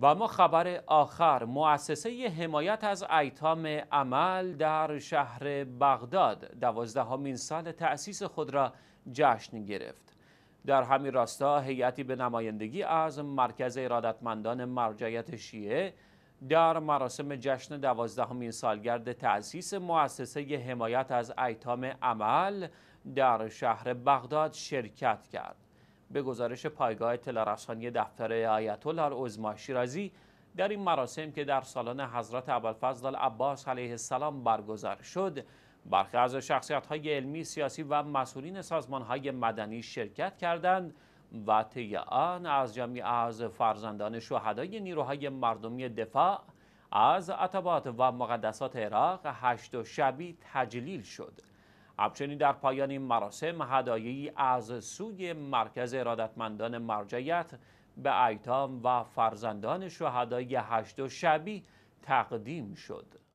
و ما خبر آخر مؤسسه حمایت از ایتام عمل در شهر بغداد دوازدهمین سال تأسیس خود را جشن گرفت در همین راستا هیئتی به نمایندگی از مرکز ارادتمندان مرجعیت شیعه در مراسم جشن دوازدهمین سالگرد تأسیس مؤسسه حمایت از ایتام عمل در شهر بغداد شرکت کرد به گزارش پایگاه تلارسانی دفتر آیت الله شیرازی در این مراسم که در سالن حضرت ابوالفضل عباس علیه السلام برگزار شد برخی از شخصیت های علمی سیاسی و مسئولین سازمان های مدنی شرکت کردند و طی آن از جمعی از فرزندان شهدای نیروهای مردمی دفاع از عطبات و مقدسات عراق هشت و شبی تجلیل شد همچنین در پایان این مراسم هدایی از سوی مرکز ارادتمندان مرجعیت به ایتام و فرزندان شهدای هشت و شبی تقدیم شد